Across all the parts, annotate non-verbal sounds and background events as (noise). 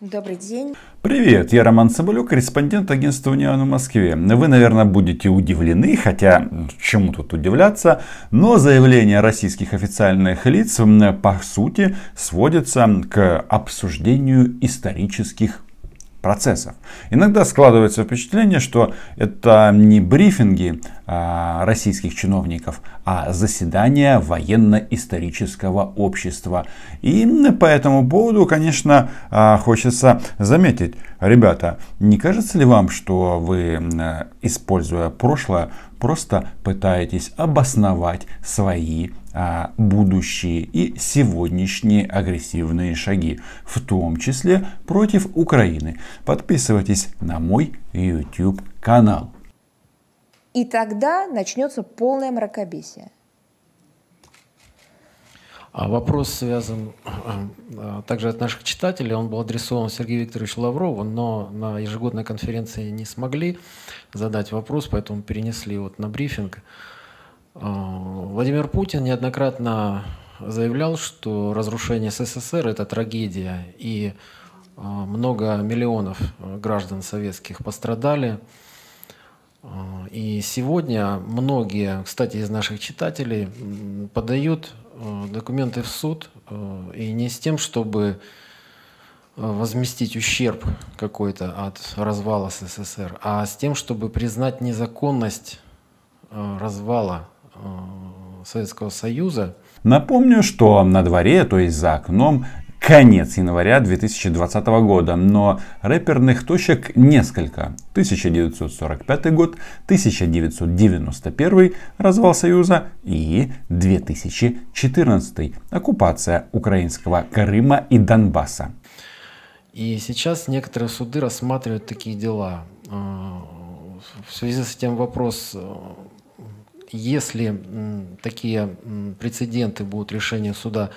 Добрый день. Привет, я Роман Соболюк, корреспондент агентства «Униан» в Москве. Вы, наверное, будете удивлены, хотя чему тут удивляться, но заявления российских официальных лиц, по сути, сводятся к обсуждению исторических процессов. Иногда складывается впечатление, что это не брифинги а, российских чиновников, а заседания военно-исторического общества. И по этому поводу, конечно, а, хочется заметить, ребята, не кажется ли вам, что вы, используя прошлое, просто пытаетесь обосновать свои а, будущие и сегодняшние агрессивные шаги, в том числе против Украины. Подписывайтесь на мой YouTube канал. И тогда начнется полное мракобесие. А вопрос связан э, э, также от наших читателей. Он был адресован Сергею Викторовичу Лаврову, но на ежегодной конференции не смогли задать вопрос, поэтому перенесли вот на брифинг. Э, Владимир Путин неоднократно заявлял, что разрушение СССР – это трагедия, и много миллионов граждан советских пострадали – и сегодня многие, кстати, из наших читателей подают э, документы в суд, э, и не с тем, чтобы э, возместить ущерб какой-то от развала СССР, а с тем, чтобы признать незаконность развала Советского Союза. Напомню, что на дворе, то есть за окном, конец января 2020 года, но рэперных точек несколько. 1945 год, 1991 развал Союза и 2014 оккупация украинского Крыма и Донбасса. И сейчас некоторые суды рассматривают такие дела. Э, в связи с этим вопрос, э, если такие прецеденты будут решения суда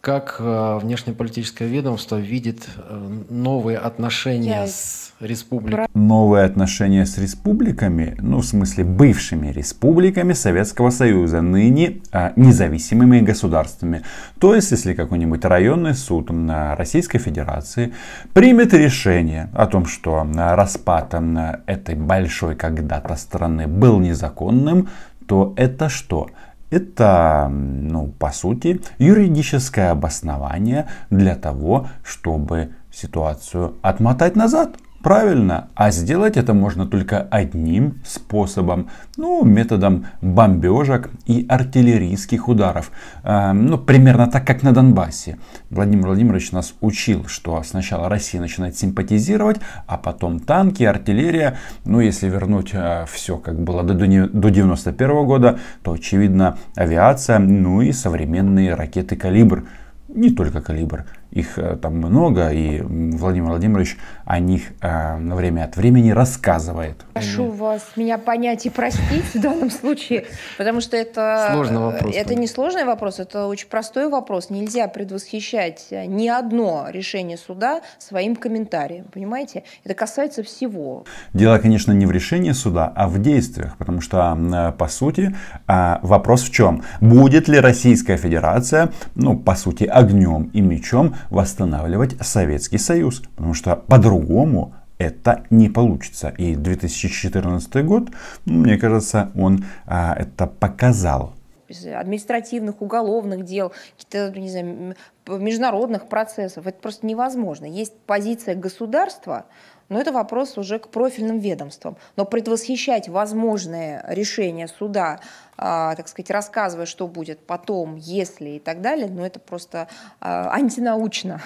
как э, внешнеполитическое ведомство видит э, новые отношения Я с республиками? Новые отношения с республиками, ну в смысле бывшими республиками Советского Союза, ныне а, независимыми государствами. То есть, если какой-нибудь районный суд на Российской Федерации примет решение о том, что а, распад а, этой большой когда-то страны был незаконным, то это что? Это, ну, по сути, юридическое обоснование для того, чтобы ситуацию отмотать назад. Правильно, а сделать это можно только одним способом, ну, методом бомбежек и артиллерийских ударов, э, ну, примерно так, как на Донбассе. Владимир Владимирович нас учил, что сначала Россия начинает симпатизировать, а потом танки, артиллерия, ну, если вернуть э, все, как было до, до 91 года, то, очевидно, авиация, ну и современные ракеты «Калибр», не только «Калибр», их э, там много, и Владимир Владимирович о них э, время от времени рассказывает. Прошу вас меня понять и простить в данном случае, потому что это... Сложный э, вопрос. Это не сложный вопрос, это очень простой вопрос. Нельзя предвосхищать э, ни одно решение суда своим комментарием, понимаете? Это касается всего. Дело, конечно, не в решении суда, а в действиях, потому что, по сути, а, вопрос в чем? Будет ли Российская Федерация, ну, по сути, огнем и мечом восстанавливать Советский Союз, потому что по-другому это не получится. И 2014 год, ну, мне кажется, он а, это показал административных, уголовных дел, каких-то, не знаю, международных процессов. Это просто невозможно. Есть позиция государства, но это вопрос уже к профильным ведомствам. Но предвосхищать возможные решения суда, а, так сказать, рассказывая, что будет потом, если и так далее, ну это просто а, антинаучно.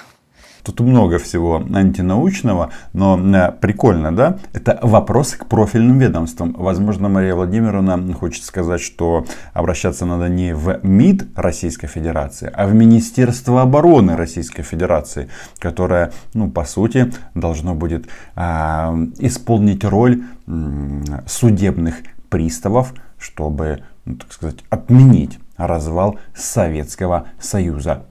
Тут много всего антинаучного, но э, прикольно, да? Это вопросы к профильным ведомствам. Возможно, Мария Владимировна хочет сказать, что обращаться надо не в МИД Российской Федерации, а в Министерство обороны Российской Федерации, которое, ну, по сути, должно будет э, исполнить роль э, судебных приставов, чтобы, ну, так сказать, отменить развал Советского Союза.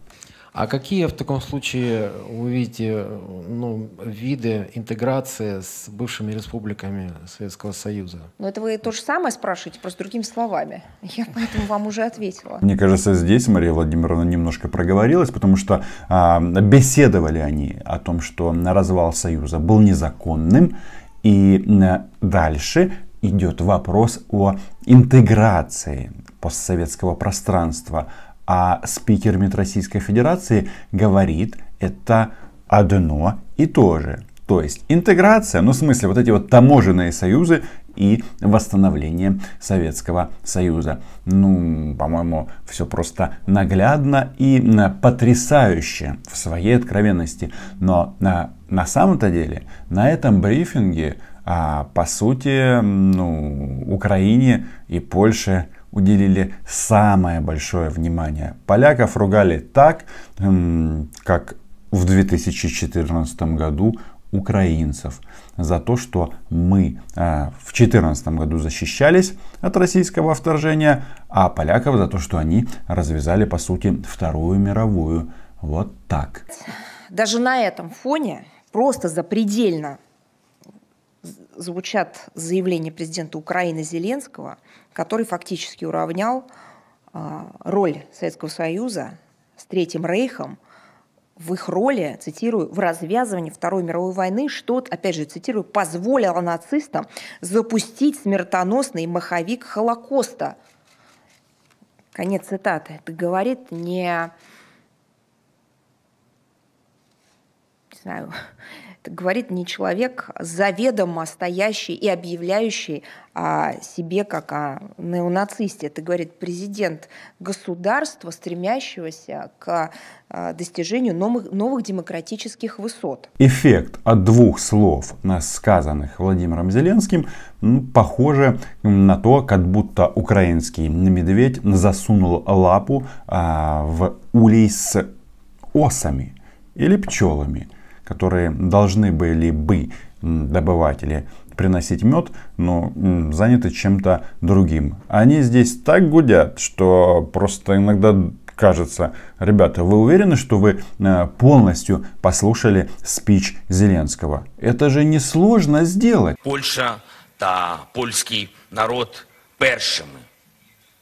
А какие в таком случае вы видите ну, виды интеграции с бывшими республиками Советского Союза? Ну, это вы то же самое спрашиваете, просто другими словами. Я поэтому вам уже ответила. Мне кажется, здесь Мария Владимировна немножко проговорилась, потому что а, беседовали они о том, что развал Союза был незаконным, и дальше идет вопрос о интеграции постсоветского пространства а спикер МИД Российской Федерации говорит это одно и то же. То есть интеграция, ну в смысле вот эти вот таможенные союзы и восстановление Советского Союза. Ну, по-моему, все просто наглядно и потрясающе в своей откровенности. Но на, на самом-то деле на этом брифинге, а, по сути, ну, Украине и Польше уделили самое большое внимание. Поляков ругали так, как в 2014 году украинцев за то, что мы э, в 2014 году защищались от российского вторжения, а поляков за то, что они развязали, по сути, Вторую мировую. Вот так. Даже на этом фоне просто запредельно звучат заявления президента Украины Зеленского, который фактически уравнял а, роль Советского Союза с Третьим Рейхом в их роли, цитирую, в развязывании Второй мировой войны, что, опять же, цитирую, позволило нацистам запустить смертоносный маховик Холокоста. Конец цитаты. Это говорит не, не знаю, говорит не человек, а заведомо стоящий и объявляющий о а, себе как о а, неонацисте. Это говорит президент государства, стремящегося к достижению новых, новых демократических высот. Эффект от двух слов, сказанных Владимиром Зеленским, похоже на то, как будто украинский медведь засунул лапу в улей с осами или пчелами – которые должны были бы добывать или приносить мед, но заняты чем-то другим. Они здесь так гудят, что просто иногда кажется, ребята, вы уверены, что вы э, полностью послушали спич Зеленского? Это же несложно сделать. Польша та польский народ першими.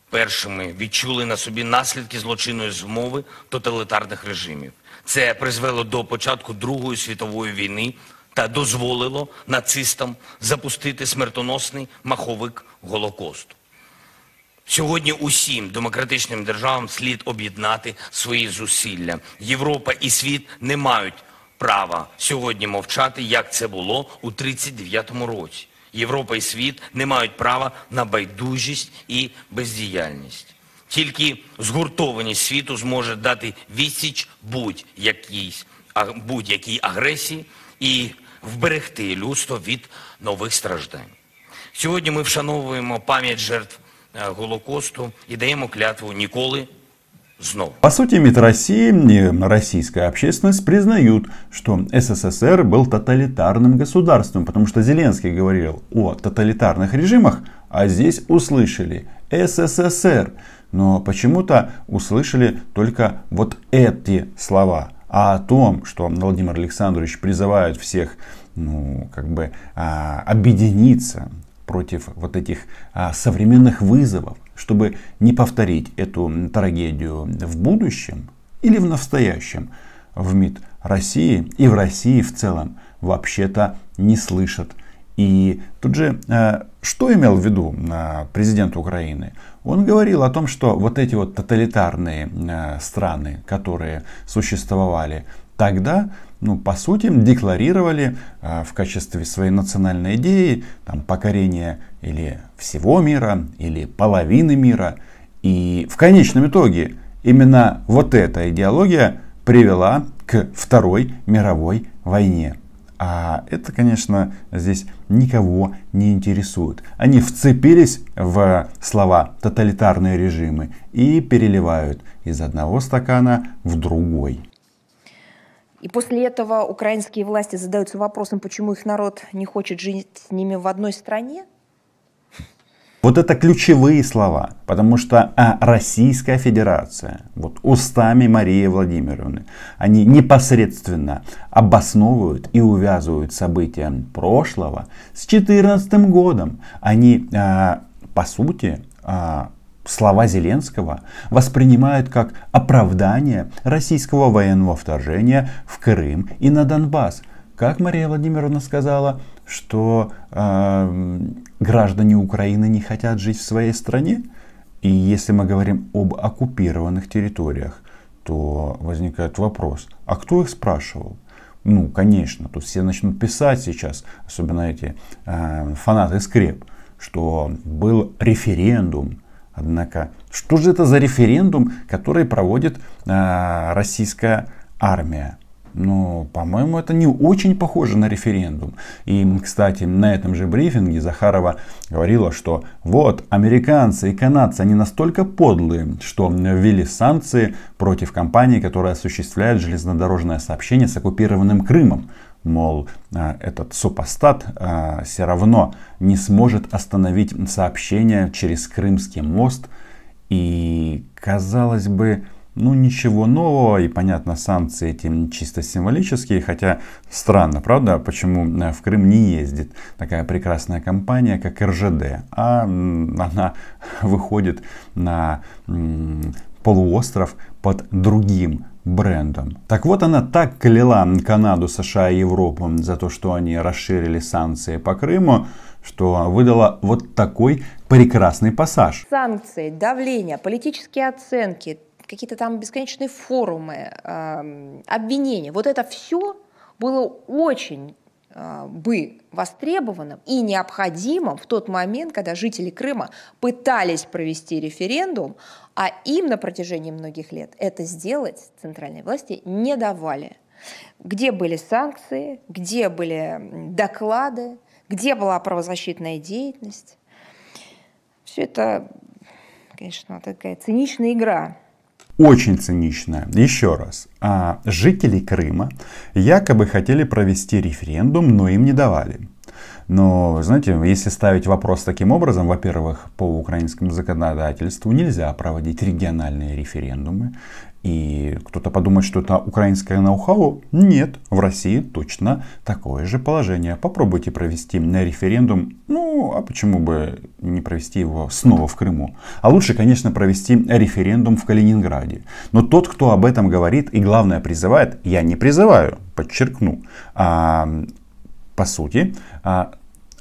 Першими відчули на собі наслідки злочинної змови тоталітарних режимів. Це призвело до початку Другої світової війни та дозволило нацистам запустити смертоносний маховик Голокосту. Сьогодні усім демократичним державам слід об'єднати свої зусилля. Європа і світ не мають права сьогодні мовчати, як це було у 39-му році. Європа і світ не мають права на байдужість і бездіяльність. Тільки згуртованість світу зможе дати відсіч будь-якій а, будь-якій агресії і вберегти людство від нових страждань. Сьогодні ми вшановуємо пам'ять жертв Голокосту и даем клятву Николы снова. По сути, МИД России и российская общественность признают, что СССР был тоталитарным государством, потому что Зеленский говорил о тоталитарных режимах, а здесь услышали СССР но почему-то услышали только вот эти слова. А о том, что Владимир Александрович призывает всех ну, как бы, а, объединиться против вот этих а, современных вызовов, чтобы не повторить эту трагедию в будущем или в настоящем, в МИД России и в России в целом вообще-то не слышат и тут же, э, что имел в виду э, президент Украины? Он говорил о том, что вот эти вот тоталитарные э, страны, которые существовали тогда, ну, по сути, декларировали в качестве своей национальной идеи там, покорение или всего мира, или половины мира. И в конечном итоге именно вот эта идеология привела к Второй мировой войне. А это, конечно, здесь никого не интересует. Они вцепились в слова «тоталитарные режимы» и переливают из одного стакана в другой. И после этого украинские власти задаются вопросом, почему их народ не хочет жить с ними в одной стране. Вот это ключевые слова, потому что а, Российская Федерация, вот устами Марии Владимировны, они непосредственно обосновывают и увязывают события прошлого с 2014 годом. Они, а, по сути, а, слова Зеленского воспринимают как оправдание российского военного вторжения в Крым и на Донбасс. Как Мария Владимировна сказала, что э, граждане Украины не хотят жить в своей стране. И если мы говорим об оккупированных территориях, то возникает вопрос, а кто их спрашивал? Ну, конечно, тут все начнут писать сейчас, особенно эти э, фанаты скреп, что был референдум. Однако, что же это за референдум, который проводит э, российская армия? Но, по-моему, это не очень похоже на референдум. И, кстати, на этом же брифинге Захарова говорила, что вот, американцы и канадцы, они настолько подлые, что ввели санкции против компании, которая осуществляет железнодорожное сообщение с оккупированным Крымом. Мол, а, этот супостат а, все равно не сможет остановить сообщение через Крымский мост. И, казалось бы, ну ничего нового и понятно санкции эти чисто символические, хотя странно, правда, почему э, в Крым не ездит такая прекрасная компания, как РЖД, а она (laughs) выходит на полуостров под другим брендом. Так вот она так кляла Канаду, США и Европу за то, что они расширили санкции по Крыму, что выдала вот такой прекрасный пассаж. Санкции, давление, политические оценки, какие-то там бесконечные форумы, обвинения. Вот это все было очень а, бы востребованным и необходимым в тот момент, когда жители Крыма пытались провести референдум, а им на протяжении многих лет это сделать центральные власти не давали. Где были санкции, где были доклады, где была правозащитная деятельность. Все это, конечно, такая циничная игра очень циничная. Еще раз. А, жители Крыма якобы хотели провести референдум, но им не давали. Но, знаете, если ставить вопрос таким образом, во-первых, по украинскому законодательству нельзя проводить региональные референдумы. И кто-то подумает, что это украинское ноу-хау. Нет, в России точно такое же положение. Попробуйте провести на референдум. Ну, а почему бы не провести его снова в Крыму? А лучше, конечно, провести референдум в Калининграде. Но тот, кто об этом говорит и, главное, призывает, я не призываю, подчеркну, а, по сути, а,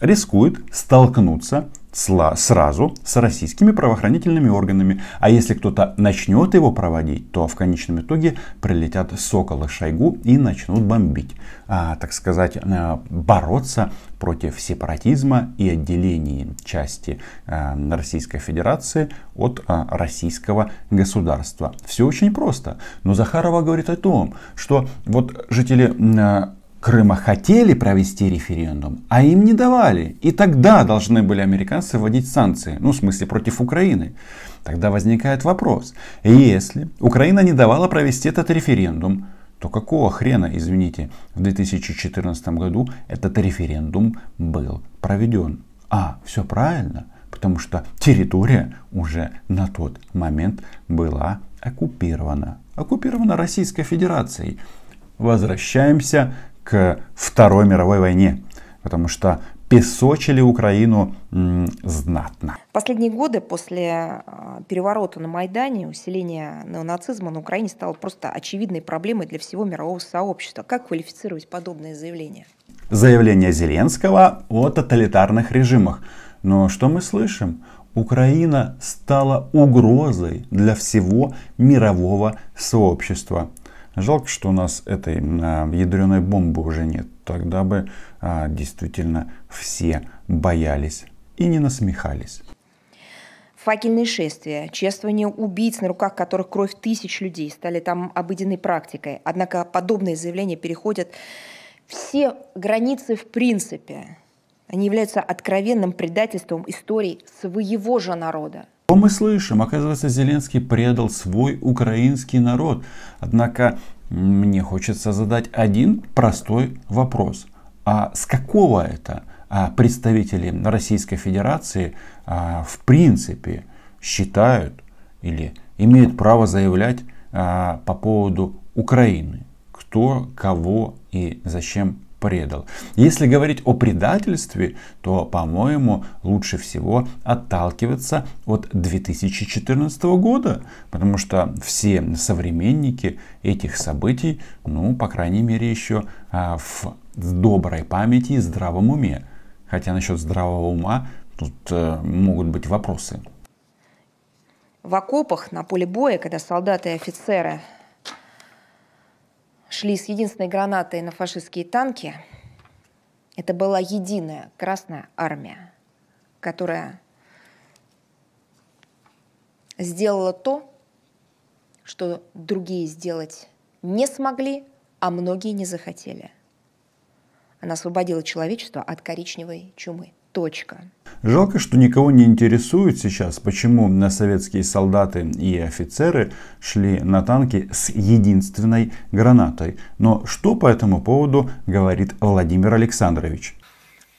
рискует столкнуться сразу с российскими правоохранительными органами. А если кто-то начнет его проводить, то в конечном итоге прилетят соколы Шойгу и начнут бомбить. А, так сказать, э, бороться против сепаратизма и отделения части э, Российской Федерации от э, российского государства. Все очень просто. Но Захарова говорит о том, что вот жители Крыма хотели провести референдум, а им не давали. И тогда должны были американцы вводить санкции, ну, в смысле, против Украины. Тогда возникает вопрос, если Украина не давала провести этот референдум, то какого хрена, извините, в 2014 году этот референдум был проведен? А, все правильно, потому что территория уже на тот момент была оккупирована. Оккупирована Российской Федерацией. Возвращаемся Второй мировой войне, потому что песочили Украину знатно. Последние годы после а, переворота на Майдане усиление неонацизма на Украине стало просто очевидной проблемой для всего мирового сообщества. Как квалифицировать подобные заявления? Заявление Зеленского о тоталитарных режимах. Но что мы слышим? Украина стала угрозой для всего мирового сообщества. Жалко, что у нас этой а, ядреной бомбы уже нет. Тогда бы а, действительно все боялись и не насмехались. Факельные шествия, чествование убийц, на руках которых кровь тысяч людей, стали там обыденной практикой. Однако подобные заявления переходят все границы в принципе. Они являются откровенным предательством истории своего же народа. Что мы слышим? Оказывается, Зеленский предал свой украинский народ. Однако мне хочется задать один простой вопрос. А с какого это а, представители Российской Федерации а, в принципе считают или имеют право заявлять а, по поводу Украины? Кто, кого и зачем предал. Если говорить о предательстве, то, по-моему, лучше всего отталкиваться от 2014 года, потому что все современники этих событий, ну, по крайней мере, еще а, в доброй памяти и здравом уме. Хотя насчет здравого ума тут а, могут быть вопросы. В окопах на поле боя, когда солдаты и офицеры шли с единственной гранатой на фашистские танки. Это была единая Красная Армия, которая сделала то, что другие сделать не смогли, а многие не захотели. Она освободила человечество от коричневой чумы. Точка. Жалко, что никого не интересует сейчас, почему на советские солдаты и офицеры шли на танки с единственной гранатой. Но что по этому поводу говорит Владимир Александрович?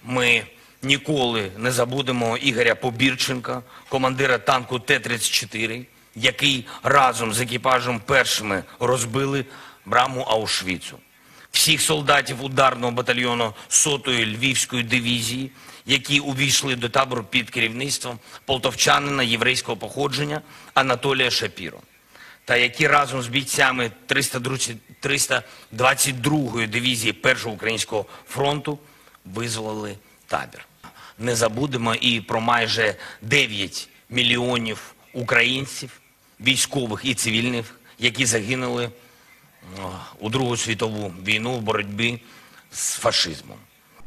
Мы ніколи не забудемо Игоря Побірченка, командира танку Т-34, який разом з екіпажем першими розбили браму Аушвіцу. Всіх солдатів ударного батальйону 100-ї Львівської дивізії – які увійшли до табору під керівництвом полтовчанина єврейського походження Анатолія Шапіро, та які разом з бійцями 322-ї дивізії Першого українського фронту визволили табір. Не забудемо і про майже 9 мільйонів українців, військових і цивільних, які загинули у Другу світову війну в боротьбі з фашизмом.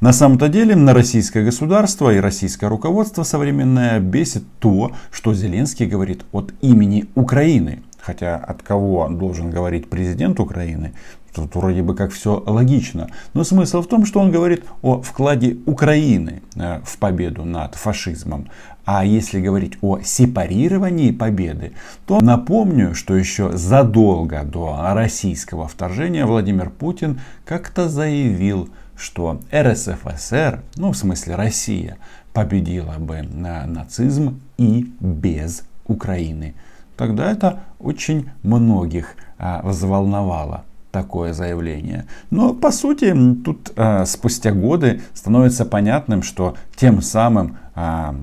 На самом-то деле на российское государство и российское руководство современное бесит то, что Зеленский говорит от имени Украины. Хотя от кого должен говорить президент Украины, тут вроде бы как все логично. Но смысл в том, что он говорит о вкладе Украины э, в победу над фашизмом. А если говорить о сепарировании победы, то напомню, что еще задолго до российского вторжения Владимир Путин как-то заявил, что РСФСР, ну в смысле Россия, победила бы нацизм и без Украины. Тогда это очень многих а, взволновало такое заявление. Но по сути тут а, спустя годы становится понятным, что тем самым а,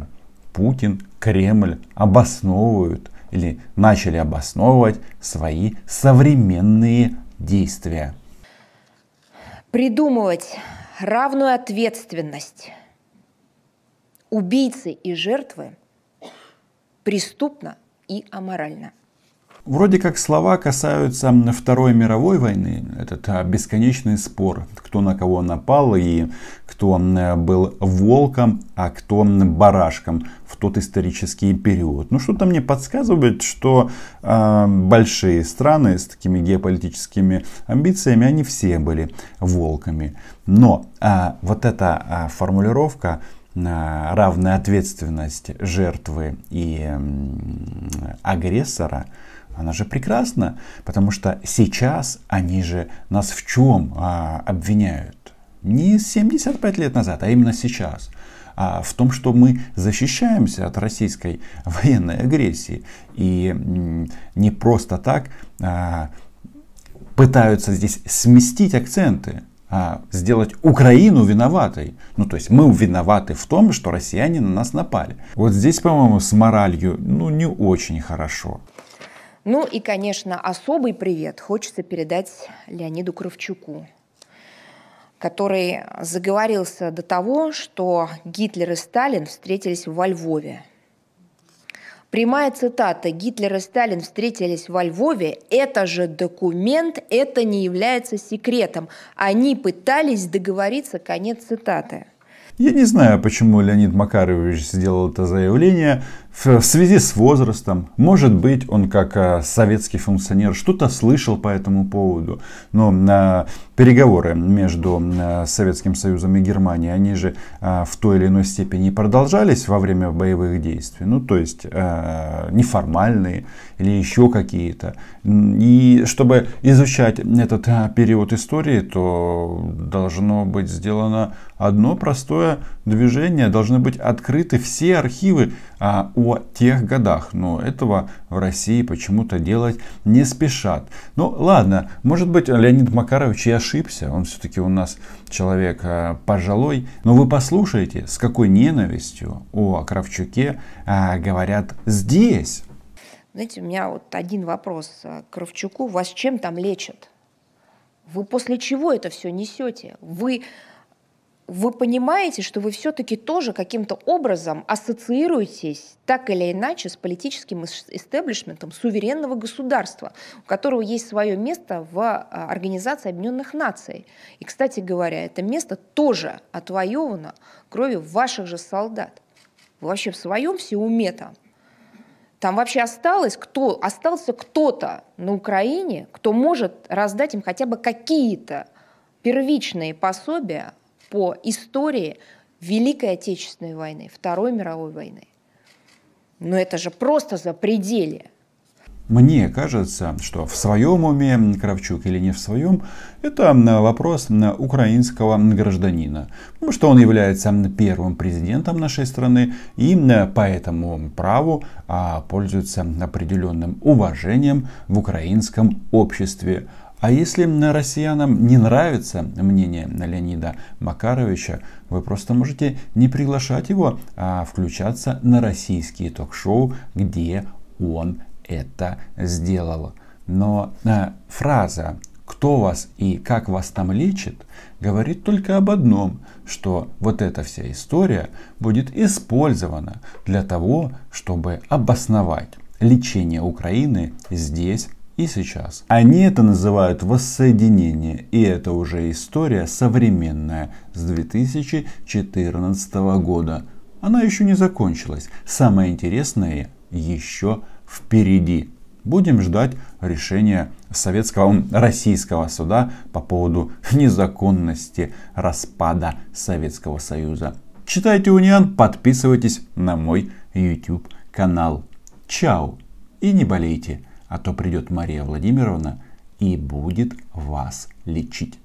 Путин, Кремль обосновывают или начали обосновывать свои современные действия придумывать равную ответственность убийцы и жертвы преступно и аморально. Вроде как слова касаются Второй мировой войны, этот а, бесконечный спор, кто на кого напал и кто был волком, а кто барашком в тот исторический период. Ну что-то мне подсказывает, что э, большие страны с такими геополитическими амбициями, они все были волками. Но э, вот эта э, формулировка равная ответственность жертвы и агрессора, она же прекрасна, потому что сейчас они же нас в чем а, обвиняют? Не 75 лет назад, а именно сейчас. А в том, что мы защищаемся от российской (laughs) военной агрессии. И не просто так а, пытаются здесь сместить акценты а, сделать Украину виноватой. Ну, то есть мы виноваты в том, что россияне на нас напали. Вот здесь, по-моему, с моралью, ну, не очень хорошо. Ну и, конечно, особый привет хочется передать Леониду Кравчуку, который заговорился до того, что Гитлер и Сталин встретились во Львове. Прямая цитата «Гитлер и Сталин встретились во Львове» – это же документ, это не является секретом. Они пытались договориться, конец цитаты. Я не знаю, почему Леонид Макарович сделал это заявление, в связи с возрастом, может быть, он как а, советский функционер что-то слышал по этому поводу, но а, переговоры между а, Советским Союзом и Германией, они же в той или иной степени продолжались во время боевых действий, ну то есть неформальные или еще какие-то. И чтобы изучать этот период истории, то должно быть сделано одно простое движение, должны быть открыты все архивы о тех годах, но этого в России почему-то делать не спешат. Ну ладно, может быть Леонид Макарович и ошибся, он все-таки у нас человек э, пожилой, но вы послушайте, с какой ненавистью о Кравчуке э, говорят здесь. Знаете, у меня вот один вопрос к Кравчуку. Вас чем там лечат? Вы после чего это все несете? Вы вы понимаете, что вы все-таки тоже каким-то образом ассоциируетесь так или иначе с политическим истеблишментом суверенного государства, у которого есть свое место в а, Организации Объединенных Наций. И, кстати говоря, это место тоже отвоевано кровью ваших же солдат. Вы вообще в своем все уме там? Там вообще осталось кто, остался кто-то на Украине, кто может раздать им хотя бы какие-то первичные пособия по истории Великой Отечественной войны, Второй мировой войны. Но это же просто за пределы. Мне кажется, что в своем уме Кравчук или не в своем, это вопрос украинского гражданина. Потому что он является первым президентом нашей страны и по этому праву а, пользуется определенным уважением в украинском обществе. А если россиянам не нравится мнение Леонида Макаровича, вы просто можете не приглашать его, а включаться на российские ток-шоу, где он это сделал. Но э, фраза кто вас и как вас там лечит, говорит только об одном, что вот эта вся история будет использована для того, чтобы обосновать лечение Украины здесь, и сейчас. Они это называют воссоединение, и это уже история современная с 2014 года. Она еще не закончилась. Самое интересное еще впереди. Будем ждать решения советского, российского суда по поводу незаконности распада Советского Союза. Читайте Униан, подписывайтесь на мой YouTube канал. Чао и не болейте а то придет Мария Владимировна и будет вас лечить.